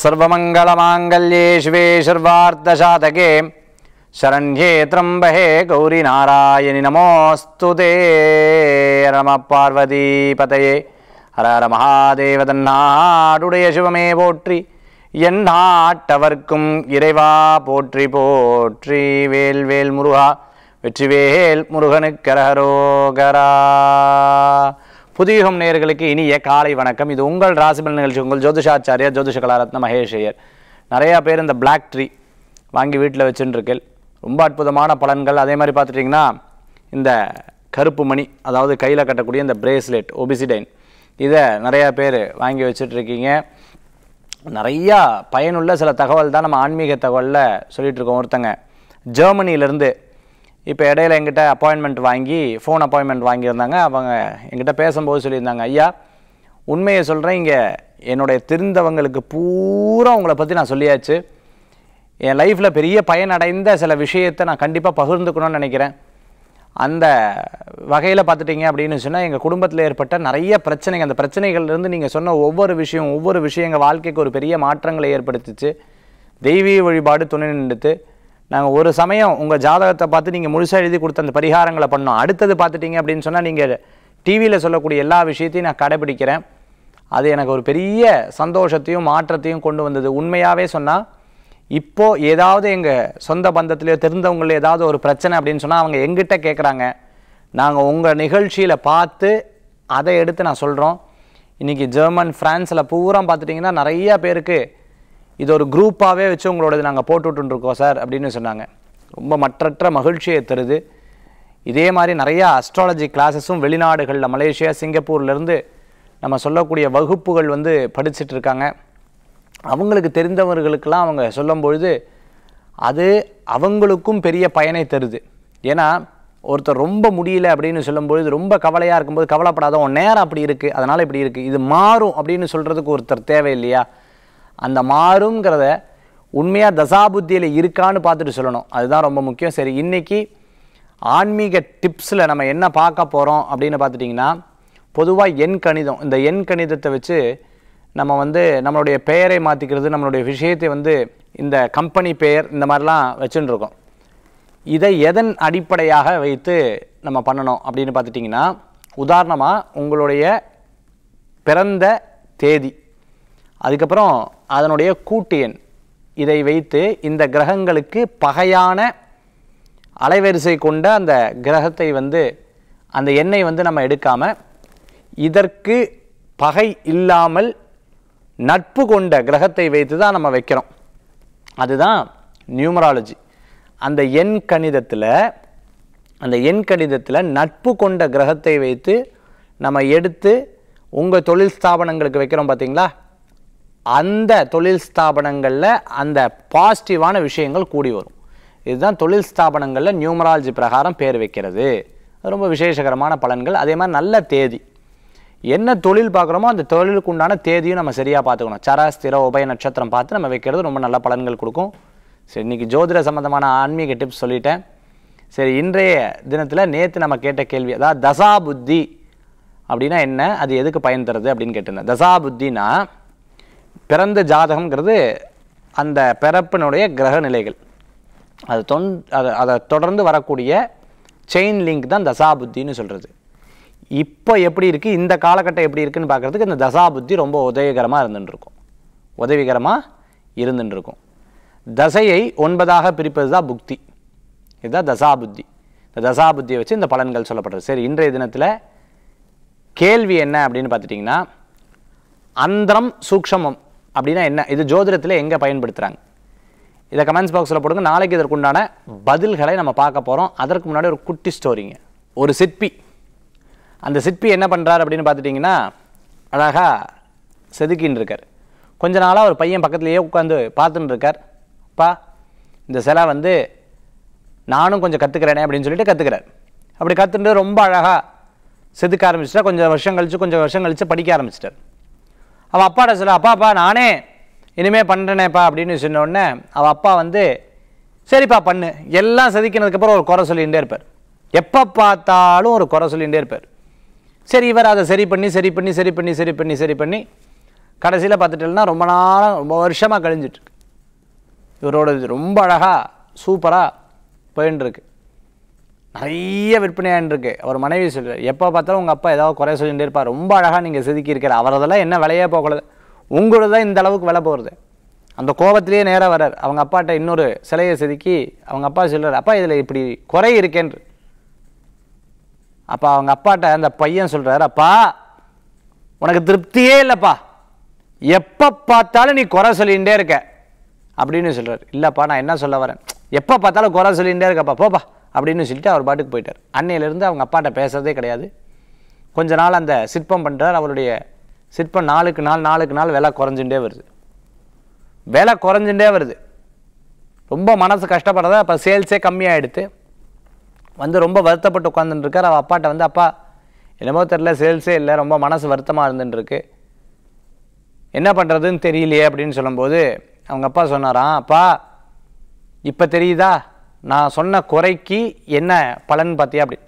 सर्वमङ्गलमाङ्गल्ये शिवे सर्वार्धशातके शरण्ये त्र्यम्बहे गौरीनारायणि नमोऽस्तु ते रमपार्वतीपतये ஹர ஹர மகாதேவ சிவமே போற்றி என் நாட்டவர்க்கும் இறைவா போற்றி போற்றி வேல் வேல் முருகா முருகனுக்கரகரோகரா புதியுகம் நேர்களுக்கு இனிய காலை வணக்கம் இது உங்கள் ராசிபல் நிகழ்ச்சி உங்கள் ஜோதிஷாச்சாரியா ஜோதிஷ கலாரத்ன மகேஷையர் நிறையா பேர் இந்த பிளாக் ட்ரீ வாங்கி வீட்டில் வச்சுருக்கேன் ரொம்ப அற்புதமான பலன்கள் அதே மாதிரி பார்த்துட்டிங்கன்னா இந்த கருப்பு மணி அதாவது கையில் கட்டக்கூடிய இந்த பிரேஸ்லெட் ஒபிசிடைன் இதை நிறையா பேர் வாங்கி வச்சுட்ருக்கீங்க நிறையா பயனுள்ள சில தகவல் தான் நம்ம ஆன்மீக தகவலில் சொல்லிகிட்ருக்கோம் ஒருத்தங்க ஜெர்மனியிலேருந்து இப்போ இடையில எங்கிட்ட அப்பாயின்மெண்ட் வாங்கி ஃபோன் அப்பாயின்மெண்ட் வாங்கியிருந்தாங்க அவங்க எங்கிட்ட பேசும்போது சொல்லியிருந்தாங்க ஐயா உண்மையை சொல்கிறேன் இங்கே என்னுடைய தெரிந்தவங்களுக்கு பூரா உங்களை பற்றி நான் சொல்லியாச்சு என் லைஃப்பில் பெரிய பயனடைந்த சில விஷயத்தை நான் கண்டிப்பாக பகிர்ந்துக்கணும்னு நினைக்கிறேன் அந்த வகையில் பார்த்துட்டிங்க அப்படின்னு சொன்னால் எங்கள் குடும்பத்தில் ஏற்பட்ட நிறைய பிரச்சனைகள் அந்த பிரச்சனைகள்லேருந்து நீங்கள் சொன்ன ஒவ்வொரு விஷயம் ஒவ்வொரு விஷயம் எங்கள் வாழ்க்கைக்கு ஒரு பெரிய மாற்றங்களை ஏற்படுத்திச்சு தெய்வீக வழிபாடு துணை நின்றுட்டு நாங்கள் ஒரு சமயம் உங்கள் ஜாதகத்தை பார்த்து நீங்கள் முழுசாக எழுதி கொடுத்த அந்த பரிகாரங்களை பண்ணோம் அடுத்தது பார்த்துட்டீங்க அப்படின்னு சொன்னால் நீங்கள் டிவியில் சொல்லக்கூடிய எல்லா விஷயத்தையும் நான் கடைபிடிக்கிறேன் அது எனக்கு ஒரு பெரிய சந்தோஷத்தையும் மாற்றத்தையும் கொண்டு வந்தது உண்மையாகவே சொன்னால் இப்போது ஏதாவது எங்கள் சொந்த பந்தத்திலேயோ தெரிந்தவங்களில் ஏதாவது ஒரு பிரச்சனை அப்படின்னு சொன்னால் அவங்க எங்கிட்ட கேட்குறாங்க நாங்கள் உங்கள் நிகழ்ச்சியில் பார்த்து அதை எடுத்து நான் சொல்கிறோம் இன்றைக்கி ஜெர்மன் ஃப்ரான்ஸில் பூரா பார்த்துட்டிங்கன்னா நிறையா பேருக்கு இது ஒரு குரூப்பாகவே வச்சு உங்களோடது நாங்கள் போட்டுட்ருக்கோம் சார் அப்படின்னு சொன்னாங்க ரொம்ப மற்றற்ற மகிழ்ச்சியை தருது இதே மாதிரி நிறையா அஸ்ட்ராலஜி கிளாஸஸும் வெளிநாடுகளில் மலேசியா சிங்கப்பூர்லேருந்து நம்ம சொல்லக்கூடிய வகுப்புகள் வந்து படிச்சுட்டு இருக்காங்க அவங்களுக்கு தெரிந்தவர்களுக்கெல்லாம் அவங்க சொல்லும்பொழுது அது அவங்களுக்கும் பெரிய பயனை தருது ஏன்னா ஒருத்தர் ரொம்ப முடியல அப்படின்னு சொல்லும்பொழுது ரொம்ப கவலையாக இருக்கும்போது கவலைப்படாத உன் நேரம் அப்படி இருக்குது அதனால் இப்படி இருக்குது இது மாறும் அப்படின்னு சொல்கிறதுக்கு ஒருத்தர் தேவை இல்லையா அந்த மாறுங்கிறத உண்மையாக தசாபுத்தியில் இருக்கான்னு பார்த்துட்டு சொல்லணும் அதுதான் ரொம்ப முக்கியம் சரி இன்றைக்கி ஆன்மீக டிப்ஸில் நம்ம என்ன பார்க்க போகிறோம் அப்படின்னு பார்த்துட்டிங்கன்னா பொதுவாக எண் கணிதம் இந்த எண் கணிதத்தை வச்சு நம்ம வந்து நம்மளுடைய பெயரை மாற்றிக்கிறது நம்மளுடைய விஷயத்தை வந்து இந்த கம்பெனி பெயர் இந்த மாதிரிலாம் வச்சுட்டுருக்கோம் இதை எதன் அடிப்படையாக வைத்து நம்ம பண்ணணும் அப்படின்னு பார்த்துட்டிங்கன்னா உதாரணமாக உங்களுடைய பிறந்த தேதி அதுக்கப்புறம் அதனுடைய கூட்டு எண் இதை வைத்து இந்த கிரகங்களுக்கு பகையான அலைவரிசை கொண்ட அந்த கிரகத்தை வந்து அந்த எண்ணெய் வந்து நம்ம எடுக்காமல் இதற்கு பகை இல்லாமல் நட்பு கொண்ட கிரகத்தை வைத்து தான் நம்ம வைக்கிறோம் அதுதான் நியூமராலஜி அந்த எண் கணிதத்தில் அந்த எண் கணிதத்தில் நட்பு கொண்ட கிரகத்தை வைத்து நம்ம எடுத்து உங்கள் தொழில் ஸ்தாபனங்களுக்கு வைக்கிறோம் பார்த்தீங்களா அந்த தொழில் ஸ்தாபனங்களில் அந்த பாசிட்டிவான விஷயங்கள் கூடி வரும் இதுதான் தொழில் ஸ்தாபனங்களில் நியூமராலஜி பிரகாரம் பேர் வைக்கிறது ரொம்ப விசேஷகரமான பலன்கள் அதே மாதிரி நல்ல தேதி என்ன தொழில் பார்க்குறோமோ அந்த தொழிலுக்கு உண்டான தேதியும் நம்ம சரியாக பார்த்துக்கணும் சராஸ்திர உபய நட்சத்திரம் பார்த்து நம்ம வைக்கிறது ரொம்ப நல்ல பலன்கள் கொடுக்கும் சரி இன்றைக்கி ஜோதிட சம்மந்தமான ஆன்மீக டிப்ஸ் சொல்லிட்டேன் சரி இன்றைய தினத்தில் நேற்று நம்ம கேட்ட கேள்வி அதாவது தசா புத்தி அப்படின்னா என்ன அது எதுக்கு பயன் தருது அப்படின்னு கேட்டிருந்தேன் தசா பிறந்த ஜாதகம்ங்கிறது அந்த பிறப்பினுடைய கிரக நிலைகள் அது தொன் அதை அதை தொடர்ந்து வரக்கூடிய செயின் லிங்க் தான் தசாபுத்தின்னு சொல்கிறது இப்போ எப்படி இருக்குது இந்த காலகட்டம் எப்படி இருக்குதுன்னு பார்க்குறதுக்கு இந்த தசாபுத்தி ரொம்ப உதவிகரமாக இருந்துட்டுருக்கும் உதவிகரமாக இருந்துட்டுருக்கும் தசையை ஒன்பதாக பிரிப்பது தான் புக்தி இதுதான் தசாபுத்தி இந்த தசாபுத்தியை வச்சு இந்த பலன்கள் சொல்லப்படுறது சரி இன்றைய தினத்தில் கேள்வி என்ன அப்படின்னு பார்த்துட்டிங்கன்னா அந்தரம் சூக்ஷமம் அப்படின்னா என்ன இது ஜோதிடத்தில் எங்கே பயன்படுத்துகிறாங்க இதை கமெண்ட்ஸ் பாக்ஸில் போடுங்க நாளைக்கு இதற்குண்டான பதில்களை நம்ம பார்க்க போகிறோம் அதற்கு முன்னாடி ஒரு குட்டி ஸ்டோரிங்க ஒரு சிற்பி அந்த சிற்பி என்ன பண்ணுறாரு அப்படின்னு பார்த்துட்டிங்கன்னா அழகாக செதுக்கின்னு இருக்கார் கொஞ்ச நாளாக ஒரு பையன் பக்கத்துலேயே உட்காந்து பார்த்துன்னு இருக்கார் பா இந்த சிலை வந்து நானும் கொஞ்சம் கற்றுக்கிறேனே அப்படின்னு சொல்லிட்டு கற்றுக்கிறார் அப்படி கற்றுட்டு ரொம்ப அழகாக செதுக்க ஆரம்பிச்சிட்டா கொஞ்சம் வருஷம் கழித்து கொஞ்சம் வருஷம் கழித்து படிக்க ஆரம்பிச்சிட்டார் அவள் அப்பாட்ட சொல்ல அப்பாப்பா நானே இனிமேல் பண்ணுறேனேப்பா அப்படின்னு சொன்னோடனே அவள் அப்பா வந்து சரிப்பா பண்ணு எல்லாம் சதிக்கினதுக்கப்புறம் ஒரு குறை சொல்லிகிட்டே இருப்பார் எப்போ பார்த்தாலும் ஒரு குறை சொல்லிகிட்டே இருப்பார் சரி இவர் அதை சரி பண்ணி சரி பண்ணி சரி பண்ணி சரி பண்ணி சரி பண்ணி கடைசியில் பார்த்துட்டேன்னா ரொம்ப நாளாக ரொம்ப வருஷமாக கழிஞ்சிட்ருக்கு இவரோட ரொம்ப அழகாக சூப்பராக போயின்னு இருக்கு நிறைய விற்பனையான்ருக்கு அவர் மனைவி சொல்கிறார் எப்போ பார்த்தாலும் உங்கள் அப்பா ஏதாவது குறைய சொல்லிகிட்டே இருப்பார் ரொம்ப அழகாக நீங்கள் செதுக்கி அவரதெல்லாம் என்ன விலையே போகக்கூடாது உங்களோட தான் இந்த அளவுக்கு விலை போகிறது அந்த கோபத்திலேயே நேராக வரார் அவங்க அப்பாட்ட இன்னொரு சிலையை செதுக்கி அவங்க அப்பா சொல்கிறார் அப்பா இதில் இப்படி குறை இருக்கேன்று அப்போ அவங்க அப்பாட்ட அந்த பையன் சொல்கிறார் அப்பா உனக்கு திருப்தியே இல்லைப்பா எப்போ பார்த்தாலும் நீ குறை சொல்லிகிட்டே இருக்க அப்படின்னு சொல்கிறார் இல்லைப்பா நான் என்ன சொல்ல வரேன் எப்போ பார்த்தாலும் குறை சொல்லிகிட்டே இருக்கப்பா போப்பா அப்படின்னு சொல்லிட்டு அவர் பாட்டுக்கு போயிட்டார் அன்னையிலேருந்து அவங்க அப்பாட்ட பேசுகிறதே கிடையாது கொஞ்ச நாள் அந்த சிற்பம் பண்ணுறார் அவருடைய சிற்பம் நாளுக்கு நாள் நாளுக்கு நாள் விலை குறைஞ்சுட்டே வருது விலை குறைஞ்சுட்டே வருது ரொம்ப மனசு கஷ்டப்படுறதா அப்போ சேல்ஸே கம்மியாகிடுது வந்து ரொம்ப வருத்தப்பட்டு உட்காந்துட்டுருக்கார் அவள் அப்பாட்ட வந்து அப்பா என்னமோ தெரில சேல்ஸே இல்லை ரொம்ப மனசு வருத்தமாக இருந்துட்டுருக்கு என்ன பண்ணுறதுன்னு தெரியலையே அப்படின்னு சொல்லும்போது அவங்க அப்பா சொன்னாராம் அப்பா இப்போ தெரியுதா நான் சொன்ன குறைக்கு என்ன பலன் பார்த்தியா அப்படி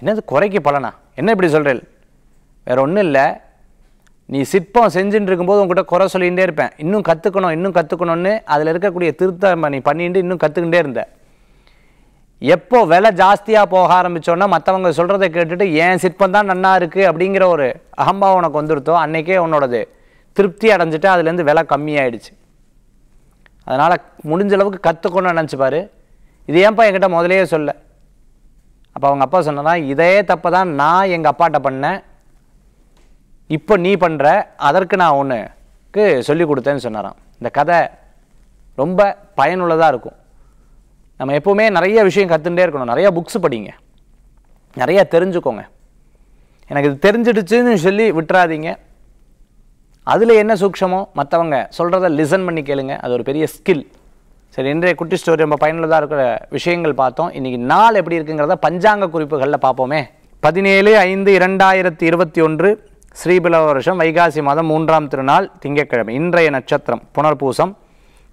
என்னது குறைக்கு பலனா என்ன இப்படி சொல்கிறேன் வேறு ஒன்றும் இல்லை நீ சிற்பம் செஞ்சுட்டு இருக்கும்போது உங்ககிட்ட குறை சொல்லிகிட்டே இருப்பேன் இன்னும் கற்றுக்கணும் இன்னும் கற்றுக்கணும்னு அதில் இருக்கக்கூடிய திருத்தம் நீ பண்ணிட்டு இன்னும் கற்றுக்கிட்டே இருந்த எப்போ விலை ஜாஸ்தியாக போக ஆரம்பித்தோன்னா மற்றவங்க சொல்கிறத கேட்டுட்டு ஏன் சிற்பம் தான் நன்னா இருக்குது அப்படிங்கிற ஒரு அகம்பாவம் உனக்கு வந்துருத்தோ அன்றைக்கே உன்னோடது திருப்தி அடைஞ்சிட்டு அதுலேருந்து விலை கம்மியாயிடுச்சு அதனால் முடிஞ்ச அளவுக்கு கற்றுக்கணும்னு நினச்சிப்பாரு இது ஏன்ப்பா என்கிட்ட முதலையே சொல்ல அப்போ அவங்க அப்பா சொன்னதான் இதே தப்பை தான் நான் எங்கள் அப்பாட்ட பண்ணேன் இப்போ நீ பண்ணுற அதற்கு நான் ஒன்றுக்கு சொல்லி கொடுத்தேன்னு சொன்னாராம் இந்த கதை ரொம்ப பயனுள்ளதாக இருக்கும் நம்ம எப்போவுமே நிறைய விஷயம் கற்றுட்டே இருக்கணும் நிறையா புக்ஸ் படிங்க நிறையா தெரிஞ்சுக்கோங்க எனக்கு இது தெரிஞ்சிடுச்சுன்னு சொல்லி விட்டுறாதீங்க அதில் என்ன சூக்ஷமோ மற்றவங்க சொல்கிறத லிசன் பண்ணி கேளுங்க அது ஒரு பெரிய ஸ்கில் சரி இன்றைய குட்டி ஸ்டோரி நம்ம பயனுள்ளதாக இருக்கிற விஷயங்கள் பார்த்தோம் இன்றைக்கி நாள் எப்படி இருக்குங்கிறத பஞ்சாங்க குறிப்புகளில் பார்ப்போமே பதினேழு ஐந்து இரண்டாயிரத்தி இருபத்தி ஒன்று ஸ்ரீபிலவ வருஷம் வைகாசி மாதம் மூன்றாம் திருநாள் திங்கட்கிழமை இன்றைய நட்சத்திரம் புனர்பூசம்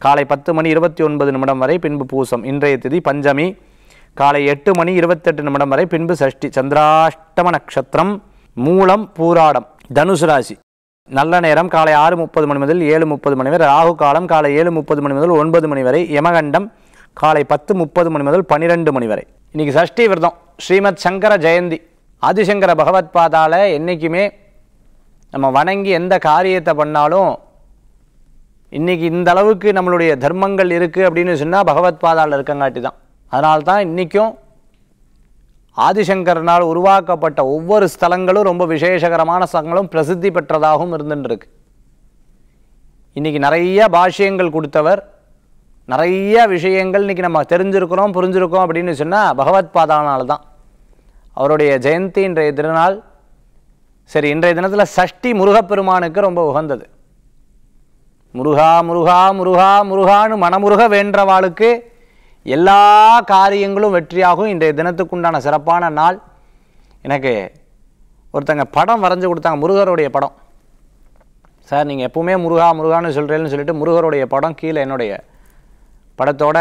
காலை பத்து மணி இருபத்தி ஒன்பது நிமிடம் வரை பின்பு பூசம் இன்றைய திதி பஞ்சமி காலை எட்டு மணி இருபத்தெட்டு நிமிடம் வரை பின்பு சஷ்டி சந்திராஷ்டம நட்சத்திரம் மூலம் பூராடம் தனுசு ராசி நல்ல நேரம் காலை ஆறு முப்பது மணி முதல் ஏழு முப்பது மணி வரை ராகு காலம் காலை ஏழு முப்பது மணி முதல் ஒன்பது மணி வரை யமகண்டம் காலை பத்து முப்பது மணி முதல் பன்னிரெண்டு மணி வரை இன்றைக்கி சஷ்டி விரதம் ஸ்ரீமத் சங்கர ஜெயந்தி ஆதிசங்கர பகவத் பாதால் என்றைக்குமே நம்ம வணங்கி எந்த காரியத்தை பண்ணாலும் இன்றைக்கி இந்த அளவுக்கு நம்மளுடைய தர்மங்கள் இருக்குது அப்படின்னு சொன்னால் பகவத் பாதாவில் இருக்கங்காட்டி தான் அதனால்தான் இன்றைக்கும் ஆதிசங்கரனால் உருவாக்கப்பட்ட ஒவ்வொரு ஸ்தலங்களும் ரொம்ப விசேஷகரமான ஸ்தலங்களும் பிரசித்தி பெற்றதாகவும் இருந்துருக்கு இன்றைக்கி நிறைய பாஷ்யங்கள் கொடுத்தவர் நிறைய விஷயங்கள் இன்றைக்கி நம்ம தெரிஞ்சிருக்கிறோம் புரிஞ்சுருக்கோம் அப்படின்னு சொன்னால் பகவத் பாதானால் தான் அவருடைய ஜெயந்தி இன்றைய திருநாள் சரி இன்றைய தினத்தில் சஷ்டி முருகப்பெருமானுக்கு ரொம்ப உகந்தது முருகா முருகா முருகா முருகான்னு மனமுருக வேண்டவாளுக்கு எல்லா காரியங்களும் வெற்றியாகும் இன்றைய தினத்துக்கு உண்டான சிறப்பான நாள் எனக்கு ஒருத்தங்க படம் வரைஞ்சி கொடுத்தாங்க முருகருடைய படம் சார் நீங்கள் எப்போவுமே முருகா முருகான்னு சொல்கிறேன்னு சொல்லிட்டு முருகருடைய படம் கீழே என்னுடைய படத்தோட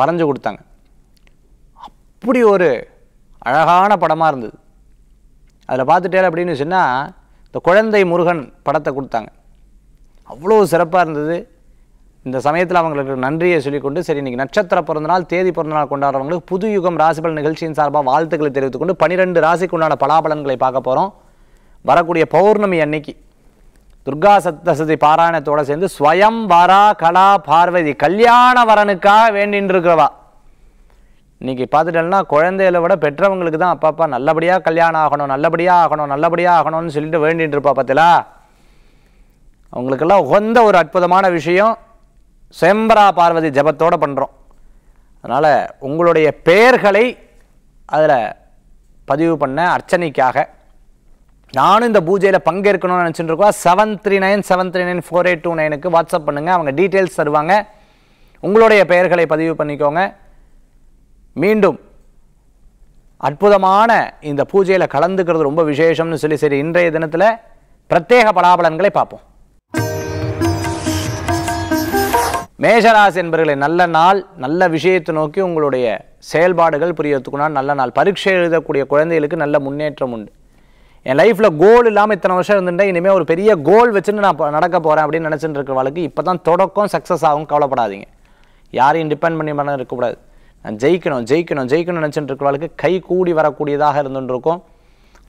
வரைஞ்சி கொடுத்தாங்க அப்படி ஒரு அழகான படமாக இருந்தது அதில் பார்த்துட்டேன் அப்படின்னு சொன்னால் இந்த குழந்தை முருகன் படத்தை கொடுத்தாங்க அவ்வளோ சிறப்பாக இருந்தது இந்த சமயத்தில் அவங்களுக்கு நன்றியை சொல்லிக்கொண்டு சரி இன்றைக்கி நட்சத்திர பிறந்தநாள் தேதி பிறந்தநாள் கொண்டாடுறவங்களுக்கு புது யுகம் ராசிபலன் நிகழ்ச்சியின் சார்பாக வாழ்த்துக்களை தெரிவித்துக்கொண்டு பனிரெண்டு ராசிக்கு உண்டான பலாபலன்களை பார்க்க போகிறோம் வரக்கூடிய பௌர்ணமி அன்னைக்கு துர்கா சத்தசதி பாராயணத்தோடு சேர்ந்து ஸ்வயம் வரா கலா பார்வதி கல்யாண வரனுக்காக வேண்டின்றிருக்கிறவா இன்றைக்கி பார்த்துட்டோம்னா குழந்தையில விட பெற்றவங்களுக்கு தான் அப்பாப்பா நல்லபடியாக கல்யாணம் ஆகணும் நல்லபடியாக ஆகணும் நல்லபடியாக ஆகணும்னு சொல்லிட்டு வேண்டின்னு இருப்பா பார்த்தீங்களா அவங்களுக்கெல்லாம் உகந்த ஒரு அற்புதமான விஷயம் செம்பரா பார்வதி ஜபத்தோடு பண்ணுறோம் அதனால் உங்களுடைய பெயர்களை அதில் பதிவு பண்ண அர்ச்சனைக்காக நானும் இந்த பூஜையில் பங்கேற்கணும்னு நினச்சிட்டு இருக்கோம் seven three nine seven three nine four eight two நைனுக்கு வாட்ஸ்அப் பண்ணுங்கள் அவங்க டீட்டெயில்ஸ் தருவாங்க உங்களுடைய பெயர்களை பதிவு பண்ணிக்கோங்க மீண்டும் அற்புதமான இந்த பூஜையில் கலந்துக்கிறது ரொம்ப விசேஷம்னு சொல்லி சரி இன்றைய தினத்தில் பிரத்யேக பலாபலன்களை பார்ப்போம் மேஷராசி என்பர்களை நல்ல நாள் நல்ல விஷயத்தை நோக்கி உங்களுடைய செயல்பாடுகள் புரியறதுக்குனா நல்ல நாள் பரீட்சை எழுதக்கூடிய குழந்தைகளுக்கு நல்ல முன்னேற்றம் உண்டு என் லைஃப்பில் கோல் இல்லாமல் இத்தனை வருஷம் இருந்துட்டேன் இனிமேல் ஒரு பெரிய கோல் வச்சுட்டு நான் நடக்க போகிறேன் அப்படின்னு நினச்சிட்டு இருக்கிற வாழ்க்கை இப்போ தான் தொடக்கம் சக்ஸஸ் ஆகும் கவலைப்படாதீங்க யாரையும் டிபெண்ட் பண்ணி பண்ண இருக்கக்கூடாது நான் ஜெயிக்கணும் ஜெயிக்கணும் ஜெயிக்கணும்னு நினச்சிட்டு இருக்க வாழ்க்கை கை கூடி வரக்கூடியதாக இருந்துருக்கும்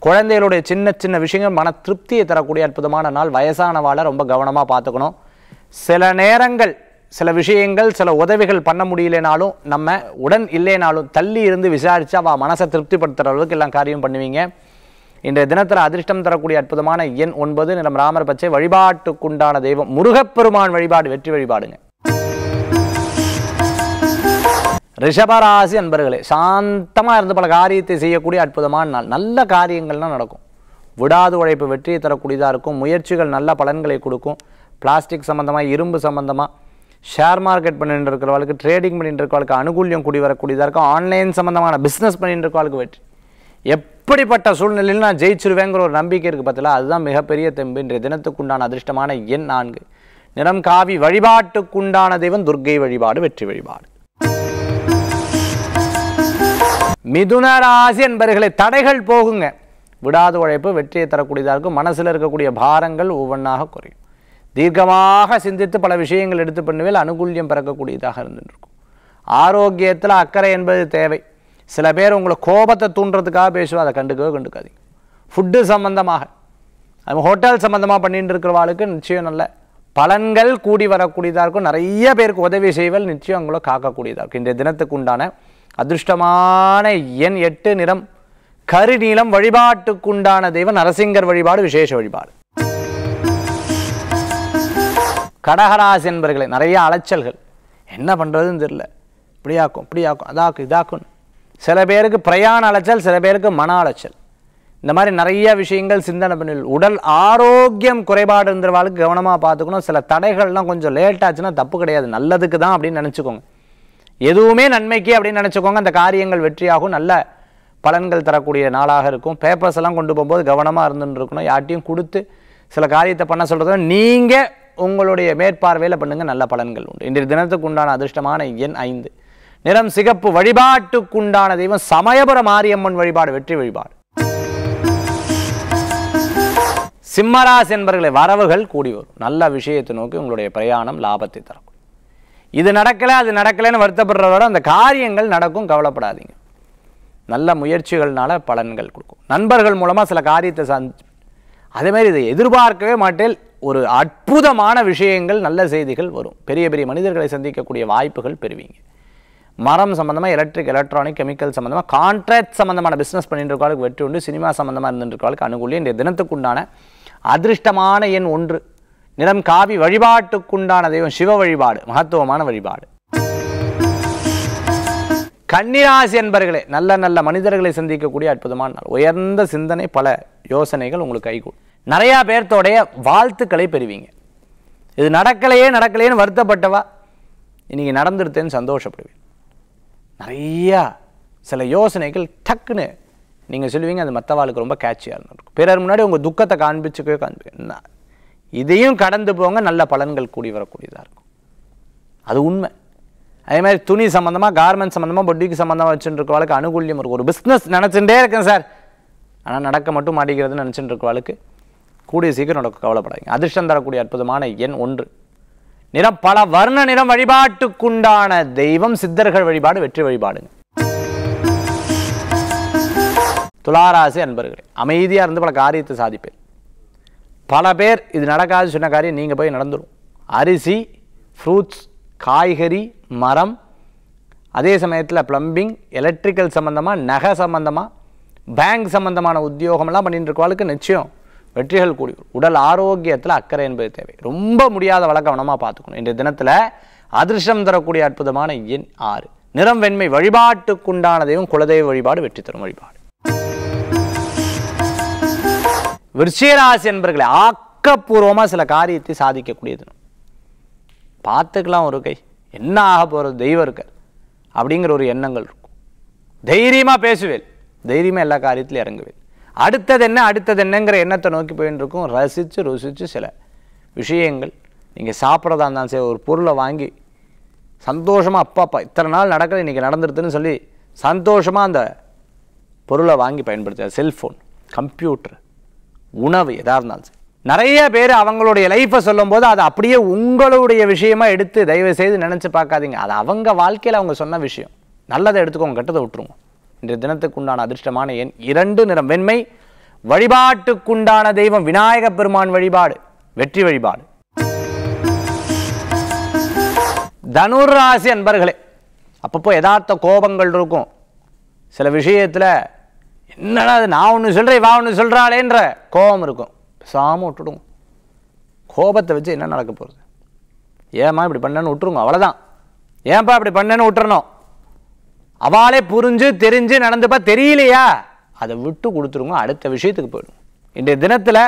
குழந்தைகளுடைய சின்ன சின்ன விஷயங்கள் மன திருப்தியை தரக்கூடிய அற்புதமான நாள் வயசானவாளை ரொம்ப கவனமாக பார்த்துக்கணும் சில நேரங்கள் சில விஷயங்கள் சில உதவிகள் பண்ண முடியலனாலும் நம்ம உடன் இல்லைனாலும் தள்ளி இருந்து விசாரித்து அவள் மனசை திருப்திப்படுத்துகிற அளவுக்கு எல்லாம் காரியம் பண்ணுவீங்க இன்றைய தினத்தில் அதிர்ஷ்டம் தரக்கூடிய அற்புதமான எண் ஒன்பது நிலம் ராமர் பச்சை வழிபாட்டுக்குண்டான தெய்வம் முருகப்பெருமான் வழிபாடு வெற்றி வழிபாடுங்க ரிஷபராசி அன்பர்களே சாந்தமாக இருந்து பல காரியத்தை செய்யக்கூடிய அற்புதமான நாள் நல்ல காரியங்கள்லாம் நடக்கும் விடாது உழைப்பு வெற்றியை தரக்கூடியதாக இருக்கும் முயற்சிகள் நல்ல பலன்களை கொடுக்கும் பிளாஸ்டிக் சம்மந்தமாக இரும்பு சம்மந்தமாக ஷேர் மார்க்கெட் பண்ணிட்டு இருக்கிறவளுக்கு ட்ரேடிங் பண்ணிட்டு இருக்கவளுக்கு அனுகூலியம் கூடி வரக்கூடியதாக இருக்கும் ஆன்லைன் சம்மந்தமான பிஸ்னஸ் பண்ணிட்டு இருக்கவளுக்கு வெற்றி எப்படிப்பட்ட சூழ்நிலையில் நான் ஜெயிச்சிருவேங்கிற ஒரு நம்பிக்கை இருக்குது பார்த்தீங்களா அதுதான் மிகப்பெரிய தெம்பு இன்றைய தினத்துக்குண்டான அதிர்ஷ்டமான எண் நான்கு நிறம் காவி வழிபாட்டுக்குண்டான தெய்வம் துர்கை வழிபாடு வெற்றி வழிபாடு மிதுன ராசி என்பர்களை தடைகள் போகுங்க விடாத உழைப்பு வெற்றியை தரக்கூடியதாக இருக்கும் மனசில் இருக்கக்கூடிய பாரங்கள் ஒவ்வொன்றாக குறையும் தீர்க்கமாக சிந்தித்து பல விஷயங்கள் எடுத்து பண்ணுவேல் அனுகூல்யம் பிறக்கக்கூடியதாக இருந்துருக்கும் ஆரோக்கியத்தில் அக்கறை என்பது தேவை சில பேர் உங்களை கோபத்தை தூண்டுறதுக்காக பேசுவோம் அதை கண்டுக்கவே கண்டுக்காதீங்க ஃபுட்டு சம்மந்தமாக அது ஹோட்டல் சம்மந்தமாக பண்ணிட்டு இருக்கிறவாளுக்கு நிச்சயம் நல்ல பலன்கள் கூடி வரக்கூடியதாக இருக்கும் நிறைய பேருக்கு உதவி செய்வல் நிச்சயம் அவங்கள காக்கக்கூடியதாக இருக்கும் இந்த தினத்துக்கு உண்டான அதிர்ஷ்டமான எண் எட்டு நிறம் கருநீளம் வழிபாட்டுக்குண்டான தெய்வம் நரசிங்கர் வழிபாடு விசேஷ வழிபாடு கடகராசி என்பர்களை நிறைய அலைச்சல்கள் என்ன பண்ணுறதுன்னு தெரில இப்படியாக்கும் இப்படியாக்கும் அதாக்கும் இதாக்கும் சில பேருக்கு பிரயாண அலைச்சல் சில பேருக்கு மன அலைச்சல் இந்த மாதிரி நிறைய விஷயங்கள் சிந்தனை பண்ணி உடல் ஆரோக்கியம் குறைபாடு இருந்தவாளுக்கு கவனமாக பார்த்துக்கணும் சில தடைகள்லாம் கொஞ்சம் லேட் ஆச்சுன்னா தப்பு கிடையாது நல்லதுக்கு தான் அப்படின்னு நினச்சிக்கோங்க எதுவுமே நன்மைக்கு அப்படின்னு நினச்சிக்கோங்க அந்த காரியங்கள் வெற்றியாகும் நல்ல பலன்கள் தரக்கூடிய நாளாக இருக்கும் பேப்பர்ஸ் எல்லாம் கொண்டு போகும்போது கவனமாக இருந்துன்னு இருக்கணும் யார்ட்டையும் கொடுத்து சில காரியத்தை பண்ண சொல்கிறத நீங்கள் உங்களுடைய மேற்பார்வையில் பண்ணுங்க நல்ல பலன்கள் உண்டு இன்றைய தினத்துக்கு உண்டான அதிர்ஷ்டமான எண் ஐந்து நிறம் சிகப்பு வழிபாட்டுக்குண்டான தெய்வம் சமயபுர மாரியம்மன் வழிபாடு வெற்றி வழிபாடு சிம்மராசி என்பர்களை வரவுகள் கூடி வரும் நல்ல விஷயத்தை நோக்கி உங்களுடைய பிரயாணம் லாபத்தை தரும் இது நடக்கலை அது நடக்கலைன்னு வருத்தப்படுறதோட அந்த காரியங்கள் நடக்கும் கவலைப்படாதீங்க நல்ல முயற்சிகள்னால பலன்கள் கொடுக்கும் நண்பர்கள் மூலமாக சில காரியத்தை அதேமாதிரி இதை எதிர்பார்க்கவே மாட்டேன் ஒரு அற்புதமான விஷயங்கள் நல்ல செய்திகள் வரும் பெரிய பெரிய மனிதர்களை சந்திக்கக்கூடிய வாய்ப்புகள் பெறுவீங்க மரம் சம்மந்தமாக எலக்ட்ரிக் எலக்ட்ரானிக் கெமிக்கல் சம்மந்தமாக கான்ட்ராக்ட் சம்மந்தமான பிஸ்னஸ் பண்ணிட்டு இருக்காளுக்கு வெற்றி உண்டு சினிமா சம்மந்தமாக இருந்துருக்காளுக்கு அனுகூலி இந்த தினத்துக்குண்டான அதிர்ஷ்டமான எண் ஒன்று நிறம் காவி வழிபாட்டுக்குண்டான தெய்வம் சிவ வழிபாடு மகத்துவமான வழிபாடு கன்னிராசி என்பர்களே நல்ல நல்ல மனிதர்களை சந்திக்கக்கூடிய அற்புதமான நாள் உயர்ந்த சிந்தனை பல யோசனைகள் உங்களுக்கு கைகூடும் நிறையா பேர்த்தோடைய வாழ்த்துக்களை பெறுவீங்க இது நடக்கலையே நடக்கலையேன்னு வருத்தப்பட்டவா இன்றைக்கி நடந்துருத்தேன்னு சந்தோஷப்படுவீங்க நிறையா சில யோசனைகள் டக்குன்னு நீங்கள் சொல்லுவீங்க அது மற்றவாளுக்கு ரொம்ப கேட்சியாக இருந்திருக்கும் பிறர் முன்னாடி உங்கள் துக்கத்தை காண்பிச்சுக்கவே காண்பிக்க இதையும் கடந்து போங்க நல்ல பலன்கள் கூடி வரக்கூடியதாக இருக்கும் அது உண்மை அதே மாதிரி துணி சம்மந்தமாக கார்மெண்ட் சம்மந்தமாக பொட்டிக்கு சம்மந்தமாக வச்சுட்டு வாழ்க்கை அனுகூல்யம் இருக்கும் ஒரு பிஸ்னஸ் நினச்சிட்டே இருக்கேன் சார் ஆனால் நடக்க மட்டும் மாட்டேங்கிறதுன்னு நினச்சிட்டு வாழ்க்கை கூடிய சீக்கிரம் நடக்க கவலைப்படாதீங்க அதிர்ஷ்டம் தரக்கூடிய அற்புதமான எண் ஒன்று நிறம் பல வர்ண நிறம் வழிபாட்டுக்குண்டான தெய்வம் சித்தர்கள் வழிபாடு வெற்றி வழிபாடுங்க துளாராசி அன்பர்களே அமைதியாக இருந்து பல காரியத்தை சாதிப்பேன் பல பேர் இது நடக்காது சொன்ன காரியம் நீங்கள் போய் நடந்துடும் அரிசி ஃப்ரூட்ஸ் காய்கறி மரம் அதே சமயத்தில் ப்ளம்பிங் எலக்ட்ரிக்கல் சம்மந்தமாக நகை சம்மந்தமாக பேங்க் சம்மந்தமான உத்தியோகமெல்லாம் பண்ணிட்டு இருக்கவாளுக்கு நிச்சயம் வெற்றிகள் கூடி உடல் ஆரோக்கியத்தில் அக்கறை என்பது தேவை ரொம்ப முடியாத வழ கவனமாக பார்த்துக்கணும் இன்றைய தினத்தில் அதிர்ஷ்டம் தரக்கூடிய அற்புதமான எண் ஆறு நிறம் வெண்மை வழிபாட்டுக்குண்டானதையும் குலதெய்வ வழிபாடு வெற்றி தரும் வழிபாடு விருச்சிகராசி என்பர்களை ஆக்கப்பூர்வமாக சில காரியத்தை சாதிக்கக்கூடியது பார்த்துக்கலாம் ஒரு கை என்ன ஆக போகிறது தெய்வம் இருக்காது அப்படிங்கிற ஒரு எண்ணங்கள் இருக்கும் தைரியமாக பேசுவேன் தைரியமாக எல்லா காரியத்திலையும் இறங்குவேன் அடுத்தது என்ன அடுத்தது என்னங்கிற எண்ணத்தை நோக்கி போயின்னு இருக்கும் ரசித்து ருசித்து சில விஷயங்கள் நீங்கள் சாப்பிட்றதா இருந்தாலும் சரி ஒரு பொருளை வாங்கி சந்தோஷமாக அப்பா அப்பா இத்தனை நாள் நடக்கலை இன்றைக்கி நடந்துருதுன்னு சொல்லி சந்தோஷமாக அந்த பொருளை வாங்கி பயன்படுத்த செல்ஃபோன் கம்ப்யூட்டர் உணவு எதாக இருந்தாலும் சரி நிறைய பேர் அவங்களுடைய லைஃப்பை சொல்லும்போது அதை அப்படியே உங்களுடைய விஷயமா எடுத்து தயவு செய்து நினச்சி பார்க்காதீங்க அது அவங்க வாழ்க்கையில் அவங்க சொன்ன விஷயம் நல்லதை எடுத்துக்கோங்க கெட்டதை விட்டுருவோம் இன்றைய தினத்துக்கு உண்டான அதிர்ஷ்டமான எண் இரண்டு நிறம் வெண்மை வழிபாட்டுக்குண்டான தெய்வம் விநாயக பெருமான் வழிபாடு வெற்றி வழிபாடு தனுர் ராசி அன்பர்களே அப்பப்போ எதார்த்த கோபங்கள் இருக்கும் சில விஷயத்தில் என்னடா அது நான் ஒன்று சொல்கிறேன் வா ஒன்று சொல்கிறாளேன்ற கோபம் இருக்கும் பேசாமல் விட்டுடுங்க கோபத்தை வச்சு என்ன நடக்க போகிறது ஏம்மா இப்படி பண்ணேன்னு விட்டுருங்க அவ்வளோதான் ஏன்பா இப்படி பண்ணேன்னு விட்டுறணும் அவளே புரிஞ்சு தெரிஞ்சு நடந்துப்பா தெரியலையா அதை விட்டு கொடுத்துருங்க அடுத்த விஷயத்துக்கு போயிடும் இன்றைய தினத்தில்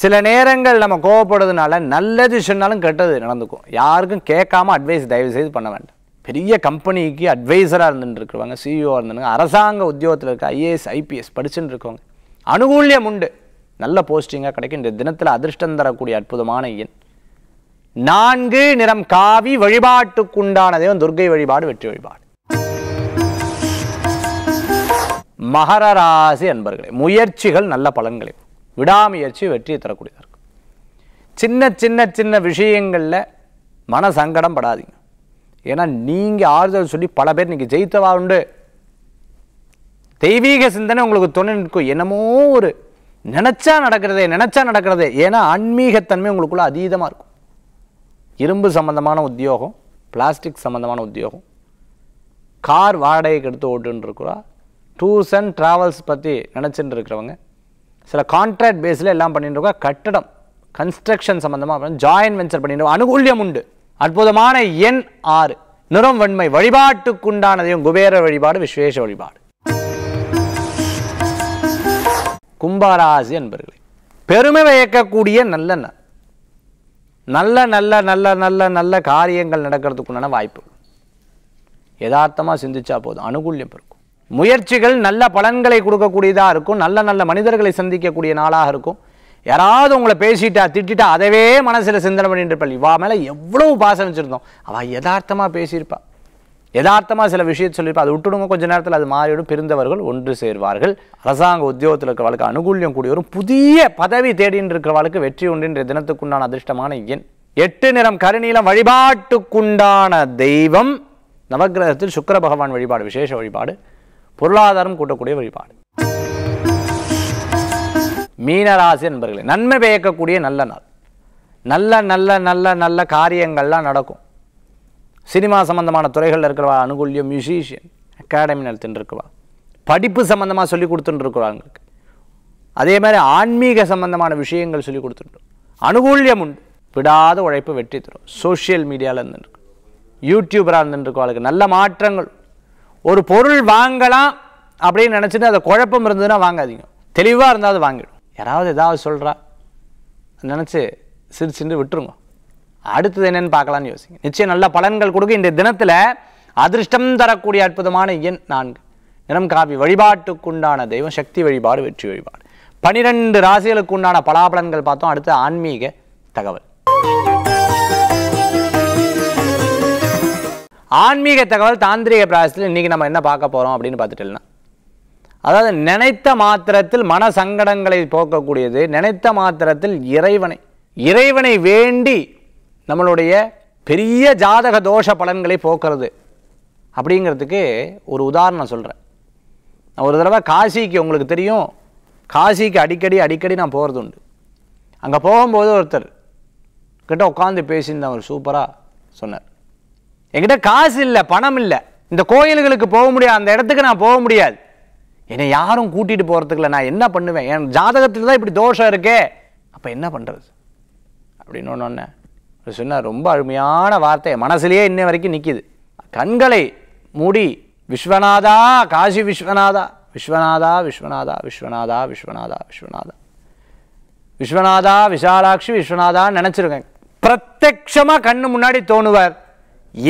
சில நேரங்கள் நம்ம கோவப்படுறதுனால நல்லது சொன்னாலும் கெட்டது நடந்துக்கும் யாருக்கும் கேட்காம அட்வைஸ் தயவு செய்து பண்ண வேண்டாம் பெரிய கம்பெனிக்கு அட்வைசராக இருந்துட்டு இருக்கிறவங்க சிஇஓ இருந்துங்க அரசாங்க உத்தியோகத்தில் இருக்க ஐஏஎஸ் ஐபிஎஸ் படிச்சுட்டு இருக்கவங்க அனுகூல்யம் உண்டு நல்ல போஸ்டிங்காக கிடைக்கும் இந்த தினத்தில் அதிர்ஷ்டம் தரக்கூடிய அற்புதமான எண் நான்கு நிறம் காவி வழிபாட்டுக்குண்டான தெய்வம் துர்கை வழிபாடு வெற்றி வழிபாடு மகர ராசி அன்பர்களே முயற்சிகள் நல்ல பலன்களை விடாமுயற்சி வெற்றியை தரக்கூடியதாக இருக்கும் சின்ன சின்ன சின்ன விஷயங்களில் மன சங்கடம் படாதீங்க ஏன்னா நீங்கள் ஆறுதல் சொல்லி பல பேர் நீங்கள் ஜெயித்தவா உண்டு தெய்வீக சிந்தனை உங்களுக்கு துணை நிற்கும் என்னமோ ஒரு நினச்சா நடக்கிறதே நினச்சா நடக்கிறதே ஏன்னா ஆன்மீகத்தன்மை உங்களுக்குள்ளே அதீதமாக இருக்கும் இரும்பு சம்மந்தமான உத்தியோகம் பிளாஸ்டிக் சம்மந்தமான உத்தியோகம் கார் வாடகைக்கு எடுத்து ஓட்டுருக்குறா டூர்ஸ் அண்ட் ட்ராவல்ஸ் பற்றி நினச்சிட்டு இருக்கிறவங்க சில கான்ட்ராக்ட் பேஸில் எல்லாம் பண்ணிட்டு இருக்கா கட்டடம் கன்ஸ்ட்ரக்ஷன் சம்மந்தமாக ஜாயின் வெஞ்சர் பண்ணிட்டு அனுகூல்யம் உண்டு அற்புதமான எண் ஆறு நிறம் வன்மை வழிபாட்டுக்குண்டானதையும் குபேர வழிபாடு விஸ்வேஷ வழிபாடு கும்பாராசி அன்பர்களே பெருமை வைக்கக்கூடிய நல்ல நல்ல நல்ல நல்ல நல்ல நல்ல காரியங்கள் நடக்கிறதுக்குண்டான வாய்ப்பு யதார்த்தமாக சிந்திச்சா போதும் அனுகூல்யம் இருக்கும் முயற்சிகள் நல்ல பலன்களை கொடுக்கக்கூடியதாக இருக்கும் நல்ல நல்ல மனிதர்களை சந்திக்கக்கூடிய நாளாக இருக்கும் யாராவது உங்களை பேசிட்டா திட்டிட்டா அதவே மனசில் சிந்தனை பண்ணிட்டு இருப்பாள் இவா மேலே எவ்வளோ பாசம் வச்சுருந்தோம் அவள் யதார்த்தமாக பேசியிருப்பாள் யதார்த்தமாக சில விஷயத்தை சொல்லியிருப்பா அது விட்டுடுங்க கொஞ்ச நேரத்தில் அது மாறிவிடும் பிரிந்தவர்கள் ஒன்று சேர்வார்கள் அரசாங்க உத்தியோகத்தில் இருக்கிறவளுக்கு அனுகூல்யம் கூடியவரும் புதிய பதவி தேடின்னு இருக்கிறவளுக்கு வெற்றி உண்டின்ற தினத்துக்குண்டான அதிர்ஷ்டமான எண் எட்டு நிறம் கருநீளம் வழிபாட்டுக்குண்டான தெய்வம் நவகிரகத்தில் சுக்கர பகவான் வழிபாடு விசேஷ வழிபாடு பொருளாதாரம் கூட்டக்கூடிய வழிபாடு மீனராசி என்பர்களே நன்மை பெய்யக்கக்கூடிய நல்ல நாள் நல்ல நல்ல நல்ல நல்ல காரியங்கள்லாம் நடக்கும் சினிமா சம்மந்தமான துறைகளில் இருக்கிறவா அனுகூல்யம் மியூசிஷியன் அகாடமி நடத்தின்னு இருக்குவா படிப்பு சம்மந்தமாக சொல்லி கொடுத்துட்டுருக்குறா அவங்களுக்கு அதே மாதிரி ஆன்மீக சம்மந்தமான விஷயங்கள் சொல்லி கொடுத்துட்டு அனுகூல்யம் உண்டு விடாத உழைப்பு வெற்றி தரும் சோஷியல் மீடியாவில் இருந்துருக்கு யூடியூபராக இருந்துருக்கும் அவளுக்கு நல்ல மாற்றங்கள் ஒரு பொருள் வாங்கலாம் அப்படின்னு நினச்சிட்டு அதை குழப்பம் இருந்ததுன்னா வாங்காதீங்க தெளிவாக இருந்தால் அது வாங்கிடும் யாராவது ஏதாவது சொல்கிறா நினச்சி சிரிச்சுட்டு விட்டுருங்க அடுத்தது என்னன்னு பார்க்கலாம்னு யோசிங்க நிச்சயம் நல்ல பலன்கள் கொடுக்க இந்த தினத்தில் அதிர்ஷ்டம் தரக்கூடிய அற்புதமான எண் நான்கு நிறம் காவி வழிபாட்டுக்குண்டான தெய்வம் சக்தி வழிபாடு வெற்றி வழிபாடு பனிரெண்டு ராசிகளுக்கு உண்டான பலாபலன்கள் பார்த்தோம் அடுத்து ஆன்மீக தகவல் ஆன்மீக தகவல் தாந்திரிக பிராசத்தில் இன்னைக்கு நம்ம என்ன பார்க்க போகிறோம் அப்படின்னு பார்த்துட்டோம்னா அதாவது நினைத்த மாத்திரத்தில் மன சங்கடங்களை போக்கக்கூடியது நினைத்த மாத்திரத்தில் இறைவனை இறைவனை வேண்டி நம்மளுடைய பெரிய ஜாதக தோஷ பலன்களை போக்குறது அப்படிங்கிறதுக்கு ஒரு உதாரணம் சொல்கிறேன் நான் ஒரு தடவை காசிக்கு உங்களுக்கு தெரியும் காசிக்கு அடிக்கடி அடிக்கடி நான் போகிறது உண்டு அங்கே போகும்போது ஒருத்தர் கிட்ட உட்காந்து பேசியிருந்தேன் அவர் சூப்பராக சொன்னார் என்கிட்ட காசு இல்லை பணம் இல்லை இந்த கோயில்களுக்கு போக முடியாது அந்த இடத்துக்கு நான் போக முடியாது என்னை யாரும் கூட்டிகிட்டு போகிறதுக்குல நான் என்ன பண்ணுவேன் என் ஜாதகத்தில் தான் இப்படி தோஷம் இருக்கே அப்போ என்ன பண்ணுறது அப்படின்னு ஒன்று சொன்ன ரொம்ப அருமையான வார்த்தை மனசுலேயே இன்ன வரைக்கும் நிற்கிது கண்களை மூடி விஸ்வநாதா காசி விஸ்வநாதா விஸ்வநாதா விஸ்வநாதா விஸ்வநாதா விஸ்வநாதா விஸ்வநாதா விஸ்வநாதா விசாலாட்சி விஸ்வநாதான்னு நினச்சிருக்கேன் பிரத்யமாக கண்ணு முன்னாடி தோணுவார்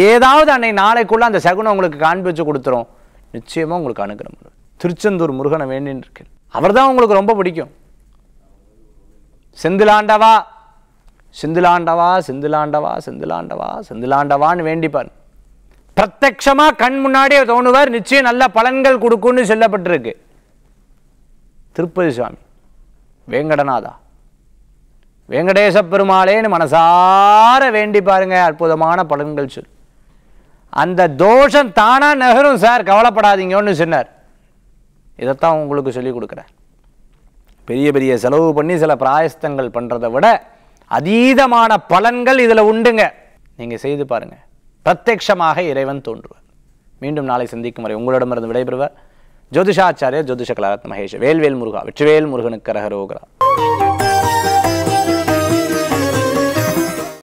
ஏதாவது அன்னை நாளைக்குள்ளே அந்த சகுனம் உங்களுக்கு காண்பிச்சு கொடுத்துரும் நிச்சயமாக உங்களுக்கு அனுகிறம் திருச்செந்தூர் முருகனை வேண்டின்னு இருக்கு அவர் தான் உங்களுக்கு ரொம்ப பிடிக்கும் செந்திலாண்டவா சிந்துலாண்டவா சிந்துலாண்டவா சிந்துலாண்டவா சிந்துலாண்டவான்னு வேண்டிப்பார் பிரத்யமாக கண் முன்னாடியே தோணுவார் நிச்சயம் நல்ல பலன்கள் கொடுக்கும்னு சொல்லப்பட்டிருக்கு திருப்பதி சுவாமி வேங்கடநாதா வேங்கடேச பெருமாளேன்னு மனசார வேண்டி பாருங்க அற்புதமான பலன்கள் சொல் அந்த தோஷம் தானாக நகரும் சார் கவலைப்படாதீங்கன்னு சொன்னார் இதைத்தான் உங்களுக்கு சொல்லிக் கொடுக்குறேன் பெரிய பெரிய செலவு பண்ணி சில பிராயஸ்தங்கள் பண்ணுறதை விட அதீதமான பலன்கள் இதில் உண்டுங்க நீங்கள் செய்து பாருங்கள் பிரத்யமாக இறைவன் தோன்றுவர் மீண்டும் நாளை சந்திக்கும் வரை உங்களிடமிருந்து விடைபெறுவர் ஜோதிஷாச்சாரியர் ஜோதிஷ கலாரத் மகேஷ் வேல்வேல் முருகா வெற்றிவேல் முருகனுக்கு ரகரோகரா